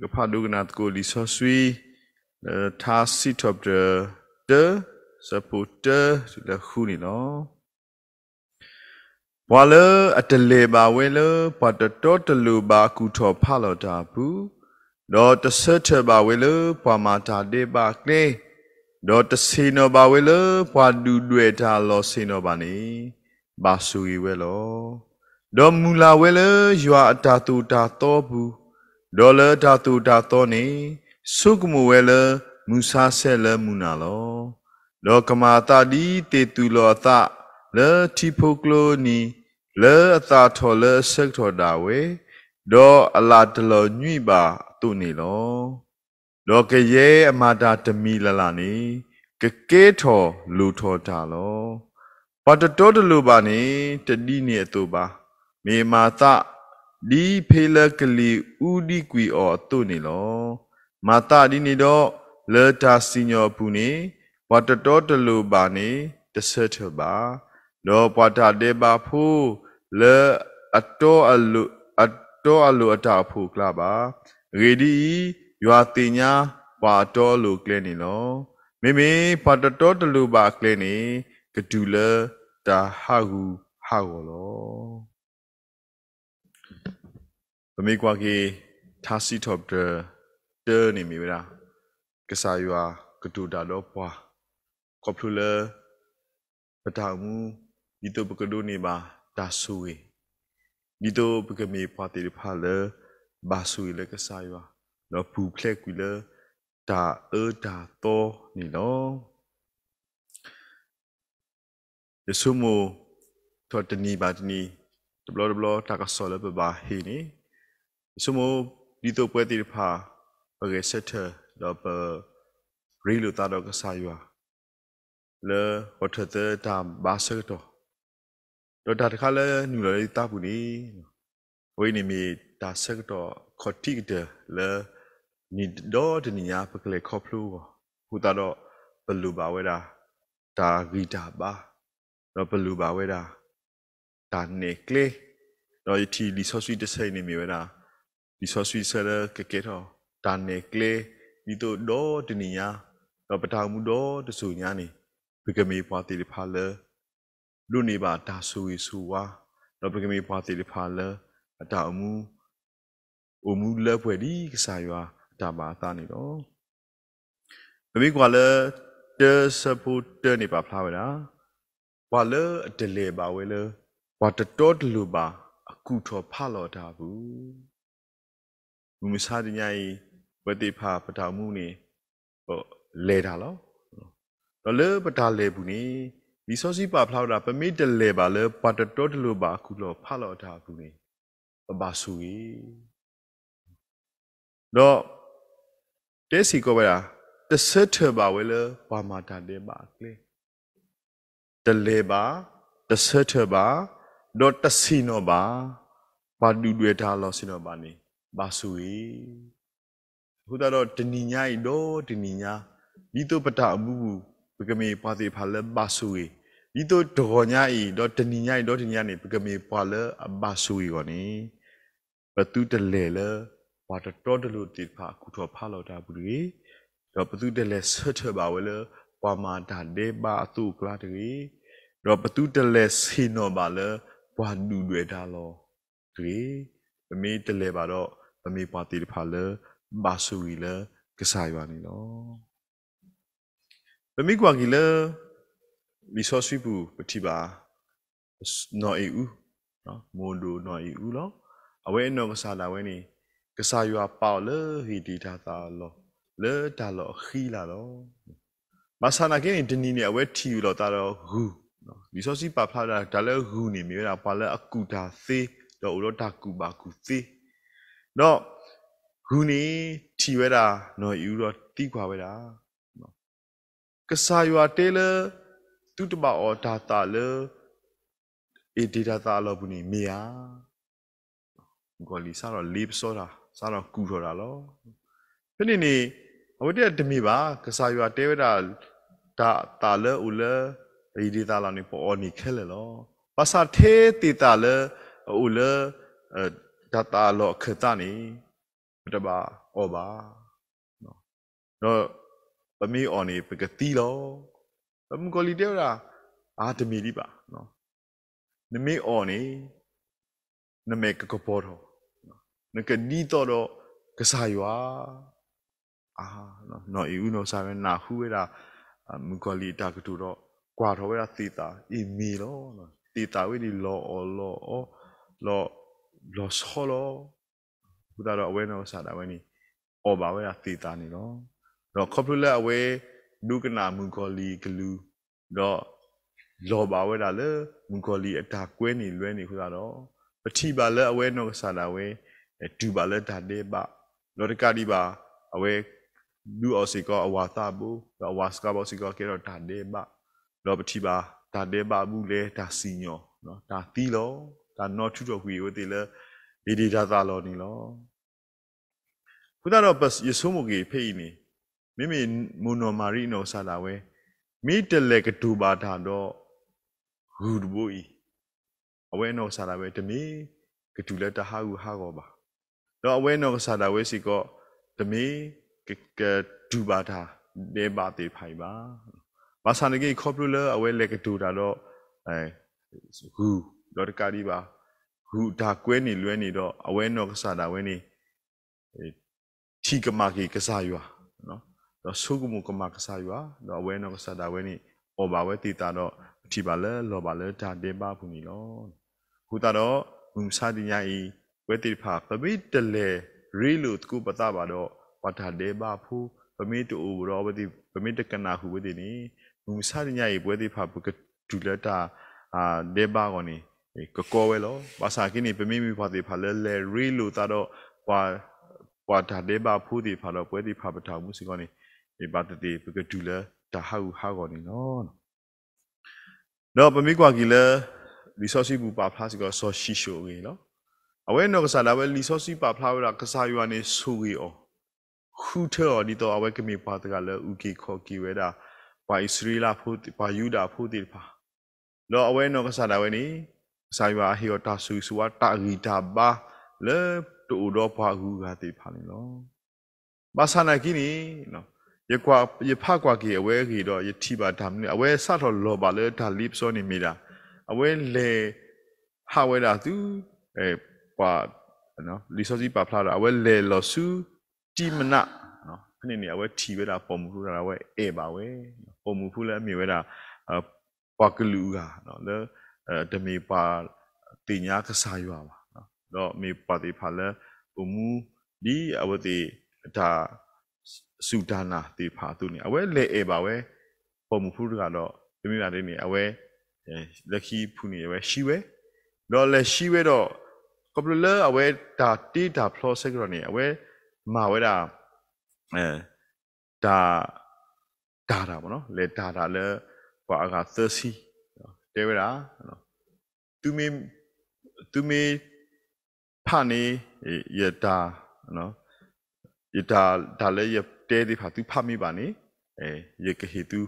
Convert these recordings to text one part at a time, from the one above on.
gepadugna kuli soswi ta sit of the the supporter to the huni no wala atale ba wela patato telu ba kutho phalo ta bu do the searcher ba wela pamata de ba kle do the sino ba wela pa du dwe ta lo sino ba ni ba su yi welo do mula wela ywa atatu ta to bu ဒေါ်လာဓာတုဓာသောနေဆုကမဝဲလမူဆာဆဲလမူနာလောလောကမာတာတိတေတူလောသလေတီဖိုကလိုနီလေအတာထောလေဆက်ထောဒါဝေဒေါ်အလာတလောညွိပါတုနေလော လောကရေအမာတာတမီလလာနေကကဲထောလူထောဒါလောပတတော်တလူပါနေတတိနေအတူပါမေမာတာဒီဖေလကလီဥဒီကွီအော်တုနေလောမာတာဒီနေတော့လေတာစညောပူနေဝတတော်တလူပါနေတဆတ်ပါတော့ပဝတာတေပါဖူလေအတော်အလူအတော်အလူအတာဖူကလာပါရေဒီရွာတင်ညာပါတော်လူကလဲနေလောမိမိပတတော်တလူပါကလဲနေကဒူလတာဟာဟုဟာော်လောမေကွာကေသာစီထော့တဲ့တဲနေမီဝရာကဆာယွာကတူတာလောပွားကော်ပလူလပထမူဒီတော့ပကဒိုနေပါတာဆူဝေဒီတော့ပကမေပွားတေဖာလဘာဆူလေကဆာယွာလောပူဖလက်ကွီလဒါအေဒါတော့နေလောယဆုမိုထော်တနီပါတနီဒဘလဒဘလတာကဆောလပဘာဟီနီ sumo dito puede ir pa porque se te lo pa rilu ta do ka sa yua le o te te ta ba se to do ta ka le nu le ta bu ni wo ni mi ta se to ko ti de le ni do de ni ya pa le ko plu wo hu ta do ba lu ba we da ta gi ta ba do ba lu ba we da ta ne kle do ti li so si de sai ni mi we da ဒီဆောဆွီဆရကကေတော့တန်နေကလေမိတို့ဒေါ်တနီယာတော့ပထောင်မှုဒေါ်တဆူညာနေဘဂမေပွားတိဖာလလူနေပါဒါဆူရီဆူဝါတော့ဘဂမေပွားတိဖာလ အတောင်မူအမှုလက်ဖွဲ့ဒီကစားရွာဒါမာသားနေတော့အမိကွာလဲတဲဆပူတဲနေပါဖလာဝဲလားဘာလဲအတလေပါဝဲလဲဘာတတော်တလူပါအခုထော်ဖလာတာဘူးဘူမစာဒီညာဤဝတိဖာပတာမှုနေဟောလဲတာလောတော့လေပတာလဲဘူးနေဒီစောစီပါဖလောက်တာ ပမေတလဲပါလဲပါတတော်တလို့ပါခုလောဖလောက်တာဘူးနေပပါဆူကြီးတော့တဲစီကိုပဲလားတဆတ်ထပါဝဲလဲဘာမာတန်တဲ့ပါကလေးတလဲပါတဆတ်ထပါတော့တစီနောပါဘာတူတွေထားလို့စီနောပါနေဘာဆိုေဟိုတော့တဏိညာဤတော့တဏိညာမိတုပတအမှုဘဂမေပါတိဖာလဘာဆိုေမိတုဒေါညာဤတော့တဏိညာဤတော့တဏိညာနေဘဂမေပါလဘာဆိုေကောနိပတုတလေလဘာတတော်တလို့တိဖာကုထောဖာလောတာဘူးလေတော့ပတုတလေဆွတ်ထပါဝဲလဘာမာတဒေဘာသူကလာတေတော့ပတုတလေစီနောပါလဘာနူတွေတာလောတွေအမေတလေပါတော့အမေပါတီဖာလေဘာဆူရီလေကဆိုင်ပါနေလောပမိကွာကီလေလီဆိုစီပူပတိပါနော်အီဦးနော်မွန်ဒိုနော်အီဦးလောအဝဲနော်ကစားလာဝဲနေကစားရွာပေါလေဟီဒီတာတာလောလေတာလောခီလာလောမဆာနာကင်းဒနီနေအဝဲထီယူလောတာတော့ဟူနော်လီဆိုစီပါဖလာဒါလဲဟူနေမြေတာပါလဲအကူတာသေးတော့ဦးတော့တာကူပါကူသေးတော့ဂူနီထီဝဲတာနော်ယူတော့တိခွာဝဲတာကဆာယွာတေလတုတမောဒါတာလအေဒီဒါတာလောဘူးနီမီယာဂောလီဆာတော့လေးပစောတာဆာတော့ကူထော်တာလောဖြစ်နေနေအဝတ္တဓမီပါကဆာယွာတေဝတာဒါတာလဥလအေဒီဒါလာနီပေါ်နီခဲလေလောပါစာသေးတီတာလဥလဒါတာလောခတနီတဘာဩဘာနော်တော့ပမီအော်နေပကတိလောပမကိုလီတေရာအာတမီလီပါနော်နမေအော်နေနမေကကပေါ်တော့နကဒီတော့တော့ကစားရွာအာနော်နော်ဤဦးနော်စာရနာဟူဝဲတာမကိုလီတာကတူတော့กว่าတော့ဝဲတာသေတာအီမီလောနော်သေတာဝဲဒီလောအော်လောအော်လော los solo ဘုရားတော့အဝဲနော်ဆာတာဝဲနီအော်ပါဝဲတာတေတာနေတော့တော့ complete အဝဲဒုကနာမူဂောလီဂလူတော့လောပါဝဲတာလေမူဂောလီ အတာကွဲနေလွဲနေခုသာတော့ပတိပါလက်အဝဲနောဆာတာဝဲဒူပါလက်ဓာတေပလောတကတိပါအဝဲလူအောစီကောအဝါသဘူးတော့ဝါစကဘောစီကောကေတော့ဓာတေပလောပတိပါဓာတေပဘူးလေဒါစီညောနော်ဒါတီလောဒါနော်ထူတော့ကွေကိုတေလဲဒီဒီဒါသာလောနီလောခုနတော့ပတ်ယေဆုမကြီးဖိနေမိမိမွန်တော်မာရီနော်ဆလာဝဲမိတလေကဒူပါတာတော့ဂူဒဘူဤအဝဲနော်ဆလာဝဲတမီကဒူလက်တဟာဟုဟာကောပါတော့အဝဲနော်ဆလာဝဲစီကောတမီကဒူပါတာနေပါတေဖိုင်ပါဘာသာနေကြီးခေါပလူလအဝဲလေကဒူတာတော့အဲဂူလောတကာဒီပါဟူဒါကွဲနေလွဲနေတော့အဝဲနောကဆာတာဝဲနေထီကမာကီကဆာယွာနော်တော့ဆုကမှုကမာကဆာယွာတော့အဝဲနောကဆာတာဝဲနေအော်ပါဝဲတီတာတော့အထီပါလဲလောပါလဲဒါတေပါဘူးနီလောဟူတာတော့ဘုံစာဒီညာဤဝဲတီဖာပမိတလေရီလူတကူပတာပါတော့ဝါတာတေပါဖူပမိတူရောဝဲတီပမိတကနာဟူဝဲတီနီဘုံစာဒီညာဤဝဲတီဖာဘုကဒူလတာအာတေပါကောနီကကောဝဲလောဘာသာကိနေပမိမိဘာတိဖာလဲလဲရီလူတာတော့ဘာဘာဓာတေဘာဖူတိဖာတော့ပွဲတိဖာပထောင်မှုစီကောနေဒီဘာတတိပကဒူလဲဒါဟာဟာကောနေနော်တော့ပမိကွာကီလဲလီဆိုစီဘူပါဖလားစီကောဆောရှိရှိုကေနော်အဝဲနော်ကစားလာဝဲလီဆိုစီပါဖလားဝဲကစားယူရနေဆူကေအောခူထော်ဒီတော့အဝဲကမိပါတကလဲဥကေခော်ကီဝဲတာဘာဣစရီလာဖူတိဘာယူဒာဖူတိဖာတော့အဝဲနော်ကစားလာဝဲနေစာရွာဟေောတာဆူဆွာတာဂီတာဘာလေတူတော့ဘာဟုကတိဖာနေလောဘာသနာကိနီနော်ယကွာယဖကွာကီအဝဲကီတော့ယတိပါဒါမနီအဝဲဆတ်တော်လောပါလေဒါလိပစောနေမီတာအဝဲလေဟာဝဲတာသူအဲဘာနော်လီစောစီပါဖလာတာအဝဲလေလောဆူတိမနနော်ခဏနေအဝဲထီဝဲတာပုံမူထူတာအဝဲအေပါဝဲပုံမူဖူလဲမြေဝဲတာဘာကလူကနော်တမေပါတင်ညာကစားရွာပါနော်တော့မေပါတိဖာလဲပုံမူဒီအဝတိဒါစုဒါနာတိဖာသူနေအဝဲလေအေပါဝဲပုံမူဖူးကတော့တမေပါလေးနေအဝဲလက်ခီဖူးနေဝဲရှိဝဲတော့လက်ရှိဝဲတော့ကပလလအဝဲဒါတီဒါဖလော့ဆက်ကတော့နေအဝဲမာဝဲတာအဲဒါဒါတာပေါ့နော်လေဒါတာလဲဘာက30တယ်ဝဲတာနော်သူမေသူမေဖာနေယတာနော်ယတာဒါလည်းယတဲဒီဖာ သူဖာမိပါနေအဲယကဟေသူ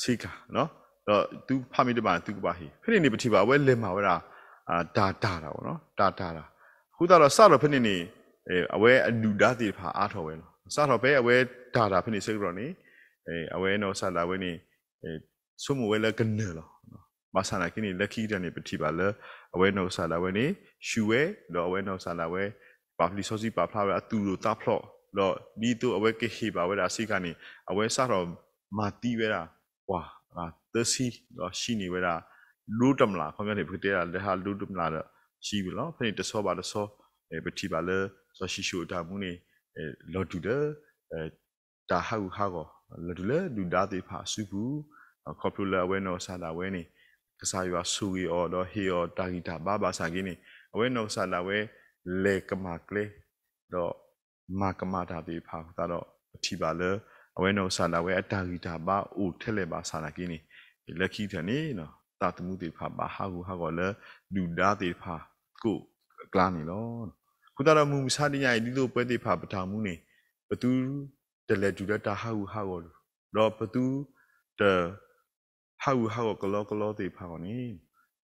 စိကာနော်တော့ तू ဖာမိတပါ तू ကပါဟိဖိနေနေပတိပါဝဲလဲမှာဝဲတာအာဒါဒါတာဗောနော်ဒါဒါတာခုတော့စတော့ဖိနေနေအဲအဝဲအလူဒါတိဖာ အားတော်ဝဲနော်စတော့ဘဲအဝဲဒါဒါဖိနေစိတ်တော့နေအဲအဝဲနော်စတာဝဲနေအဲ sumu wela genne lo masana kini lucky dane piti ba le awe no sala we ni shuwe lo awe no sala we ba li so si ba phla we atu lo ta phlo lo ni tu awe ke he ba we da si ka ni awe sa ro ma ti we da wa a te si lo shi ni we da lu tam la khom ya ni pite da le ha lu tam la da shi bi lo phani te so ba lo so piti ba le so shi shu da mu ni lo tu de ဒါဟာဟာကောလူလေလူဒါသေးဖာစုဘူး popular awareness ဆာလာဝဲနေကစားရွာဆူရီအော်တော့ဟီအော်တာဂီတာဘာဘာဆာကင်းနေ awareness ဆာလာဝဲလေကမာကလေတော့မာကမာတာပြီးဖာတာတော့အထီပါလေအဝဲနော်ဆာလာဝဲအတာဂီတာပါအိုထက်လေပါဆာလာကင်းနေလက်ခီထနေနော်တာတမှုတွေဖာပါဟာကိုဟာကောလေလူဒါတွေဖာကိုကလာနေလောခုတတော်မူမူစာတိညာဒီလိုပွဲတွေဖာပထာမှုနေဘသူတလဲကျူလက်တာဟာကိုဟာကောတော့ဘသူတဟာဝဟာကလောကလောတိဖာကိုနိ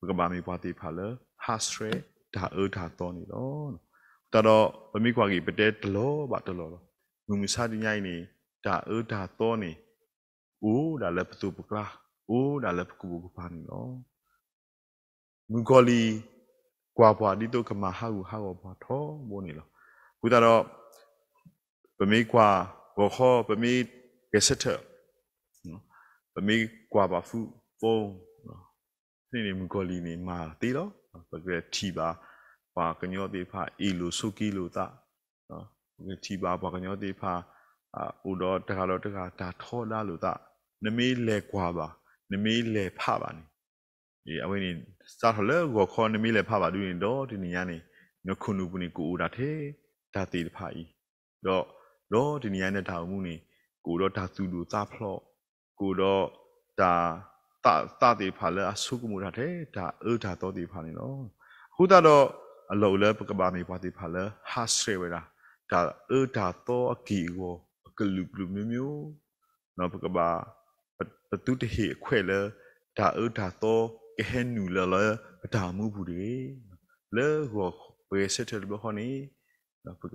ဘကဘာမီပွားတိဖာလဟာစရဒါအဒါတော်နေတော့တော်တော်ဗမိခွာကြီးပတဲတလောပါတလောငုံမစားတိညိုင်းနေဒါအဒါတော်နေအိုးဒါလည်းပသူပကလားအိုးဒါလည်းပကူပပါနေတော့ငုံကောလီကွာပွားဒီတော့ကမဟာဟုဟာကိုပွားထောမိုးနေလောခုတော့ဗမိခွာဘောခောဗမိကစက်没刮把风风，那你们过里面嘛对了，不个提吧，把个鸟的怕一路手机路打啊，个提吧把个鸟的怕啊，乌到这个了这个打拖拉路打，那没来刮吧，那没来怕吧呢？ဒီအဝင်းနေစတော့လေကိုခေါ်နေမိလေဖပါဒူရင်တော့ဒီနေရနေနခုနုပနေကိုဦးတာထေဒါတိတဖာဤတော့တော့ဒီနေရနေထောင်မှုနေကိုတော့ဒါစုလူသဖလော့ကိုတော့ဒါတာတာတိဖာလဲအဆုကမူရတဲ့ဒါအဒါတော်တိဖာနေနော်ခုတော့အလောလဲပကဘာမေဘာတိဖာလဲဟာစရဝရာဒါအဒါတော်အကီကိုကလူကလူမျိုးမျိုးနော်ပကဘာပတုတဟိအခွဲလဲဒါအဒါတော်ကဟဲနူလဲလဲဒါမှုဘူးတွေလဲဟောဝေစတဲ့ဘခနီပက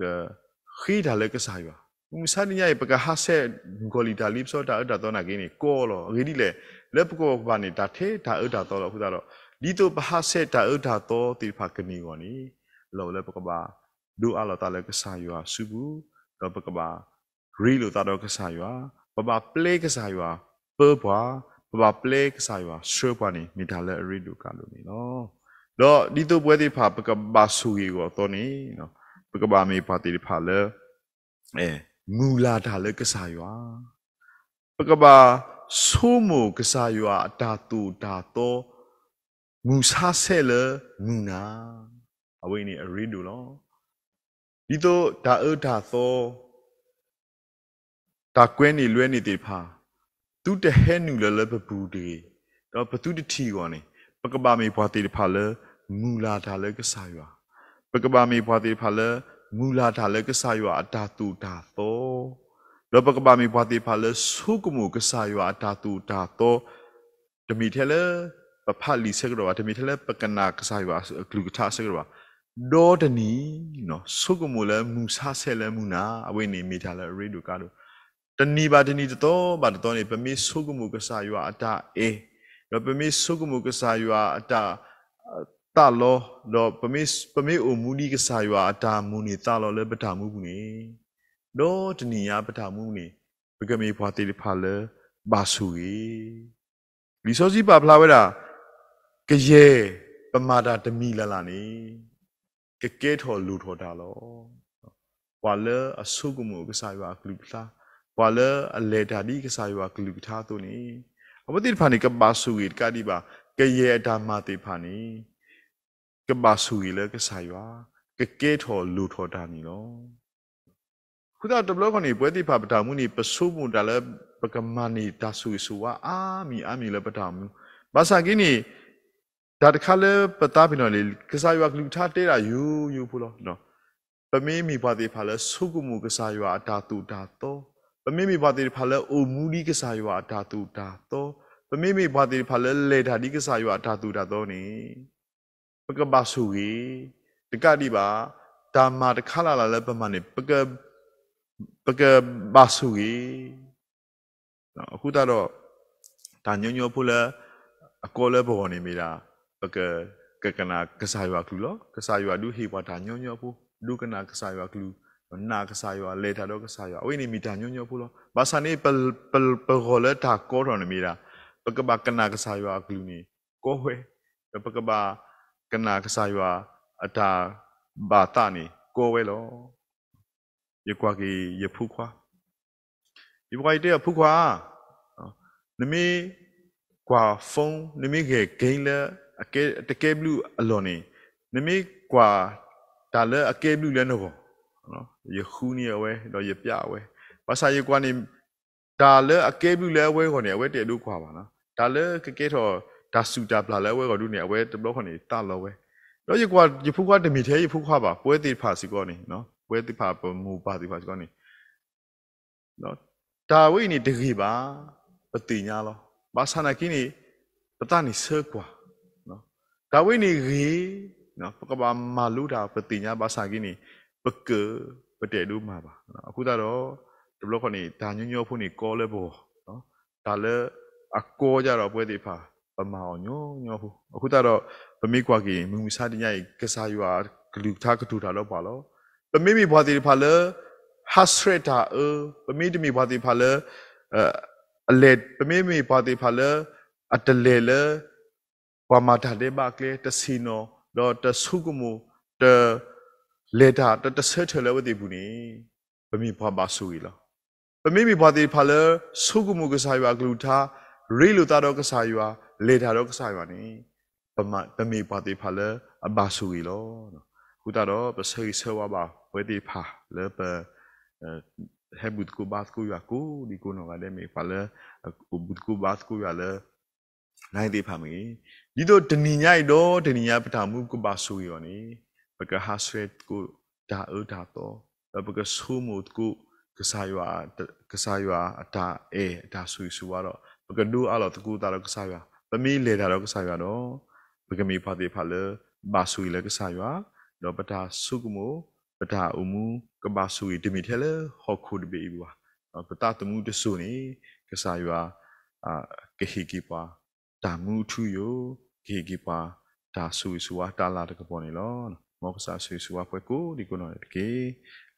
ခိဒါလဲကစားရွာ musani ya ipaka hase goli da lipso da da to na gini ko lo gidi le le ko ba ni da the da da to lo khu da lo di to ba hase da da to ti pha kini go ni lo le ko ba do a lo ta le ka sa yu a su bu lo ko ba re lo ta do ka sa yu a ba ba play ka sa yu a pe ba ba ba play ka sa yu a sure ba ni mi da le re do ka lo ni lo lo di to bwe ti pha ba ka ba su gi go to ni no ba ka ba mi pa ti pha le eh မူလာတာလဲကစားရွာပကဘာဆိုးမကစားရွာတာတူတာတော့ငူစားဆဲလဲငူနာအဝိနေအရီဒူလောဒီတော့ဒါအဒါသောဒါကွဲနေလွဲနေတေဖာသူတဟဲနူလလပပူတေတော့ဘသူတထီကောနေပကဘာမေဘွားတေဖာလဲမူလာတာလဲကစားရွာပကဘာမေဘွားတေဖာလဲမူလာတာလဲကဆာယောအတာတူတာသောလောဘကပမိဘတိဖာလဲဆုကမှုကဆာယောအတာတူတာသောတမိထဲလဲပဖလီဆက်ကတော့တမိထဲလဲပကနာကဆာယောဂလူကထဆက်ကတော့ဒေါ်တနီနော်ဆုကမှုလဲမူဆာဆဲလဲမူနာအဝိနေမိတာလဲရေဒူကာလို့တဏီပါတဏီတောပါတောနေပမေဆုကမှုကဆာယောအတာအေတော့ပမေဆုကမှုကဆာယောအတာတလောတော့ပမေပမေအိုမူဒီကဆာယွာအတာမူနေတလောလဲပတာမူဘူးနေတော့တနီယာပတာမူနေပကမေဘွားတေလဖာလဲဘာဆူကြီးလီစောစီပါဖလာဝဲတာကရေပမာတာတမီလာလာနေကကဲထော်လူထော်တာလောဘွာလဲအဆုကမှုကဆာယွာကလူပလာဘွာလဲအလေတာဒီကဆာယွာကလူပထားသူနေအမတိဖာနေကဘာဆူကြီးကဒီပါ ကရေအတာမာတေဖာနေကဘာဆူကြီးလဲကဆာရွာကကဲထော်လူထော်တာနီလောခုတော့ develop ကနေပွဲတိဖာပတာမှုနေပဆုမှုတာလဲပကမနီတာဆူဆူဝါအာမီအာမီလဲပတာမှုဘာသာကင်းနေဒါတခါလဲပတာပြီးတော့လေကဆာရွာကလူထားတဲတာယူယူဖို့လောနော် ပမေးမိဘတိဖာလဲဆုကမှုကဆာရွာတာတူတာတော့ပမေးမိဘတိဖာလဲအိုမူဒီကဆာရွာတာတူတာတော့ပမေးမိဘတိဖာလဲလေတာဒီကဆာရွာတာတူတာတော့နေပကပဆူကြီးတကတိပါဒါမာတခလာလာလဲပမနေပကပကပဆူကြီးအခုတော့ဒါညညဖို့လဲအကောလဲပေါ်နေမိတာ ပကကကနာကစားရွာကလူလောကစားရွာဒုဟေဝါဒါညညဖို့ဒုကနာကစားရွာကလူနာကစားရွာလေတာတော့ကစားရွာအဝိနေမိဒါညညဖို့လောဘာစနေပလပလပခေါ်လဲဒါကောတော်နေမိတာပကပကနာကစားရွာကလူနေကိုဟွေပကပကနာကစားယွာအတာဘာတာနီကိုဝဲလောယကွာကီယဖူခွာဒီဘွားတဲ့ဖူခွာနမေကွာဖုန်းနမေကေဂိမ်းလဲအကဲတကယ်ဘလူးအလွန်နေနမေကွာဒါလဲအကဲဘလူးလဲနော်ဘောနော်ယခုနီအဝဲတော့ယပြအဝဲဘာသာယကွာနေဒါလဲအကဲဘလူးလဲအဝဲခေါ်နေအဝဲတဲ့လူခွာပါနော်ဒါလဲကကဲတော့ဒါစူတာပလာလဲဝဲကတို့နေအဝဲတဘလခနေတလောဝဲတော့ယကွာယဖုခွာတမီသေးယဖုခွာပါပွဲတိဖာစီကောနေနော်ပွဲတိဖာမူပါတိဖာစီကောနေနော်ဒါဝိနေတကြီးပါပတိညာလောဘာဆနာကင်းနေပတနေဆဲကွာနော်ဒါဝိနေကြီးနော်ပကဘာမလူတာပတိညာဘာဆာကင်းနေပကပတဲ့လူမှာပါနော်အခုတော့တဘလခနေဒါညညောဖို့နေကောလဲဘောနော်ဒါလဲအကောကြတော့ပွဲတိဖာပမာညောညောဟုအခုတော့ဗမေကွာကီမူမူစာတညိုက်ကစားယူအားဂလူထားကတူတာလောပါလောပမေမီဘွားတိဖာလဟတ်စရတာအပမေတမီဘွားတိဖာလအလေပမေမီဘွားတိဖာလအတလေလပမာတာလေဘကလေတစီနောတော့တဆုကမူတလေတာတတဆဲထလဲဝတိဘူးနီပမေဘွားပါဆူရီလောပမေမီဘွားတိဖာလဆုကမူကစားယူအားဂလူထားရီလူတာတော့ကစားယူအားလေတာတော့ကစားရပါနေပမတမီပါတီဖာလဲအဘာဆူရီလောနော်ခုတာတော့ပစိဆဝဘာဝေတီဖာလဲပဟဲဘုတ်ကူဘတ်ကူရကူဒီကုနောကလည်းမေဖာလဲဘုတ်ကူဘတ်ကူရလဲနိုင်တီဖာမီဒီတော့ဒနီညိုက်တော့ဒနီညပထမှုကဘာဆူရောနေပကဟာဆွေတ်ကူဒါအဒါတော့ပကဆူမုတ်ကူကစားရွာကစားရွာအတာအေအတာဆူဆူကတော့ပကဒူအလောတကူတာတော့ကစားရွာမီလေတာတော့ကစားရတော့ပကမီဖာတိဖာလေဘာဆူလေကစားရတော့ပတာဆုကမိုပတာအမှုကဘာဆူဒီမီထဲလေဟောခုဒဘီဘွာပတာတမှုတဆူနေကစားရအာကဟီကီပါတာမှုထူယိုကဟီကီပါတာဆူဆူဝါတာလာတကပေါ်နေလောမောကစားဆူဆူဝါဖွဲကိုဒီကုနော်တကေ